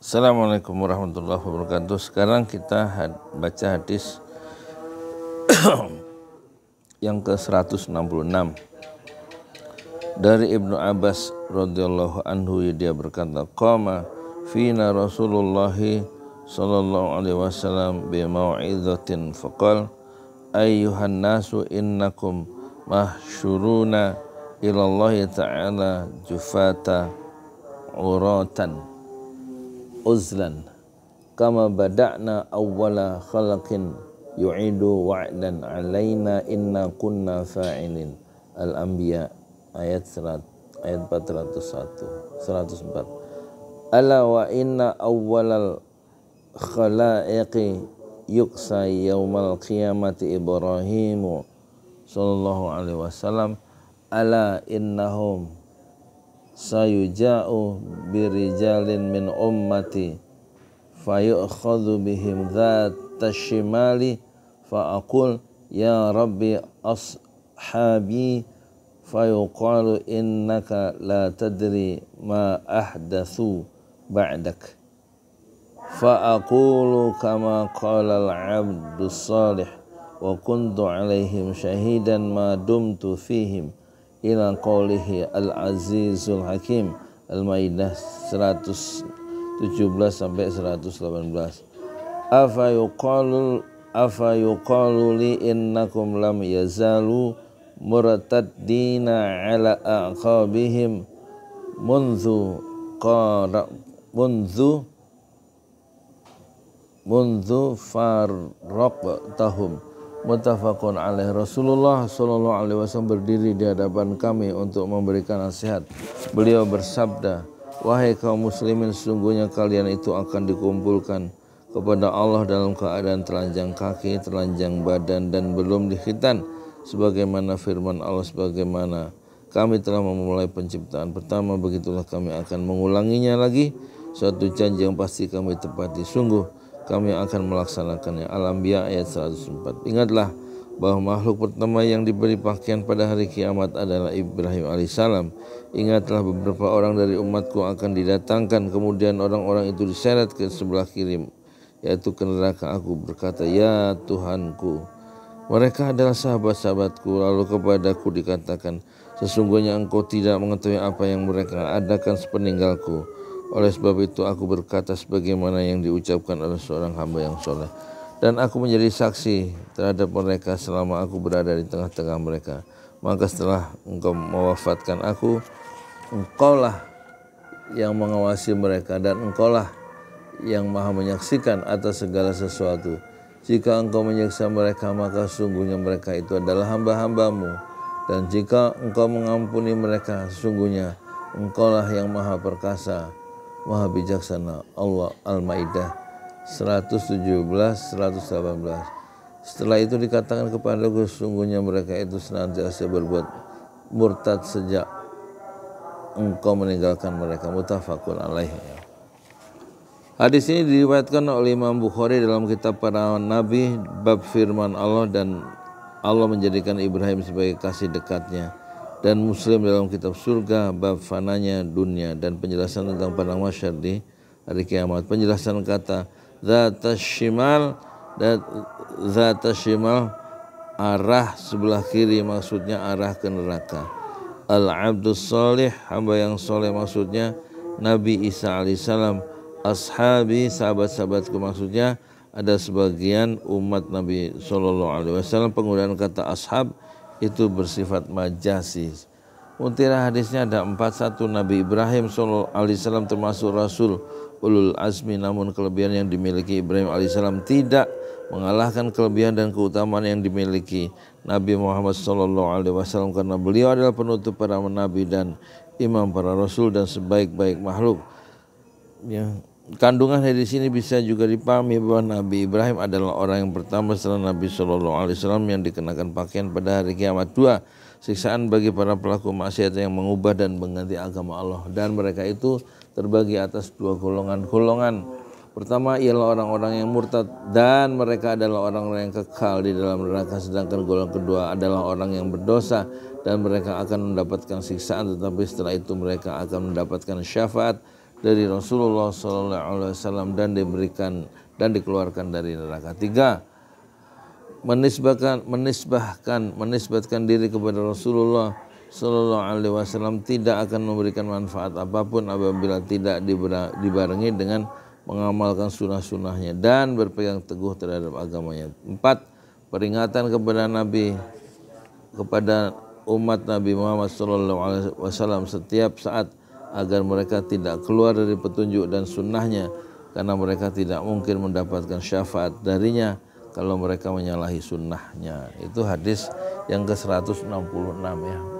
Assalamualaikum warahmatullahi wabarakatuh. Sekarang kita had baca hadis yang ke-166 dari Ibnu Abbas radhiyallahu anhu dia berkata, "Qama fina Rasulullah sallallahu alaihi wasallam bi mau'izatin faqal ayyuhan nasu innakum mahsyuruna ila Allah ta'ala jufata uratan." uzlan kama bada'na awwala khalaqin yu'idu wa'dan alaina inna kunna fa'ilin al-anbiya ayat serat, ayat 401 104 ala wa inna awwalal khalaiqi yuksa yawmal qiyamati ibrahimu sallallahu alaihi wasallam ala innahum sayuja'u birijalin min ummati fayu'khadhu bihim dhat shimali fa'akul ya rabbi ashabi fayuqalu innaka la tadri ma ahdathu ba'dak fa'akulu kama qala al-abdu salih wa kuntu alaihim shahidan ma dumtu fihim ila qawlihi al-azizul hakim Al-Maidah 117 sampai 118 Afa yuqalu afa yuqalu li innakum lam yazalu murtaddina ala aqabihim munzu qara munzu munzu farraqtahum muttafaqun alaih Rasulullah sallallahu alaihi wasallam berdiri di hadapan kami untuk memberikan nasihat beliau bersabda wahai kaum muslimin sesungguhnya kalian itu akan dikumpulkan kepada Allah dalam keadaan telanjang kaki, telanjang badan dan belum dihitan sebagaimana firman Allah sebagaimana kami telah memulai penciptaan pertama begitulah kami akan mengulanginya lagi suatu janji yang pasti kami tepati sungguh kami akan melaksanakannya. Al-Anbiya ayat 104. Ingatlah bahwa makhluk pertama yang diberi pakaian pada hari kiamat adalah Ibrahim alaihissalam. Ingatlah beberapa orang dari umatku akan didatangkan kemudian orang-orang itu diseret ke sebelah kiri yaitu ke neraka aku berkata ya Tuhanku mereka adalah sahabat-sahabatku lalu kepadaku dikatakan sesungguhnya engkau tidak mengetahui apa yang mereka adakan sepeninggalku oleh sebab itu aku berkata sebagaimana yang diucapkan oleh seorang hamba yang soleh. Dan aku menjadi saksi terhadap mereka selama aku berada di tengah-tengah mereka. Maka setelah engkau mewafatkan aku, engkaulah yang mengawasi mereka dan engkaulah yang maha menyaksikan atas segala sesuatu. Jika engkau menyiksa mereka, maka sungguhnya mereka itu adalah hamba-hambamu. Dan jika engkau mengampuni mereka, sungguhnya engkaulah yang maha perkasa. Maha Bijaksana Allah Al-Maidah 117 118. Setelah itu dikatakan kepadaku sungguhnya mereka itu senantiasa berbuat murtad sejak engkau meninggalkan mereka mutafakun alaih. Hadis ini diriwayatkan oleh Imam Bukhari dalam kitab para nabi bab firman Allah dan Allah menjadikan Ibrahim sebagai kasih dekatnya dan Muslim dalam kitab surga bab fananya dunia dan penjelasan tentang padang masyar di hari kiamat. Penjelasan kata zatas shimal zatas shimal arah sebelah kiri maksudnya arah ke neraka. Al abdus salih hamba yang soleh maksudnya Nabi Isa alaihissalam ashabi sahabat-sahabatku maksudnya ada sebagian umat Nabi sallallahu Alaihi Wasallam penggunaan kata ashab itu bersifat majasi. Untira hadisnya ada empat satu Nabi Ibrahim alaihissalam termasuk Rasul ulul azmi namun kelebihan yang dimiliki Ibrahim alaihissalam tidak mengalahkan kelebihan dan keutamaan yang dimiliki Nabi Muhammad sallallahu alaihi wasallam karena beliau adalah penutup para nabi dan imam para rasul dan sebaik-baik makhluk. Ya, kandungan hadis sini bisa juga dipahami bahwa Nabi Ibrahim adalah orang yang pertama setelah Nabi Shallallahu Alaihi Wasallam yang dikenakan pakaian pada hari kiamat dua siksaan bagi para pelaku maksiat yang mengubah dan mengganti agama Allah dan mereka itu terbagi atas dua golongan-golongan pertama ialah orang-orang yang murtad dan mereka adalah orang-orang yang kekal di dalam neraka sedangkan golongan kedua adalah orang yang berdosa dan mereka akan mendapatkan siksaan tetapi setelah itu mereka akan mendapatkan syafaat dari Rasulullah Sallallahu Alaihi Wasallam dan diberikan dan dikeluarkan dari neraka. Tiga, menisbahkan menisbahkan menisbatkan diri kepada Rasulullah Sallallahu Alaihi Wasallam tidak akan memberikan manfaat apapun apabila tidak dibarengi dengan mengamalkan sunnah-sunnahnya dan berpegang teguh terhadap agamanya. Empat, peringatan kepada Nabi kepada umat Nabi Muhammad Sallallahu Alaihi Wasallam setiap saat agar mereka tidak keluar dari petunjuk dan sunnahnya karena mereka tidak mungkin mendapatkan syafaat darinya kalau mereka menyalahi sunnahnya itu hadis yang ke 166 ya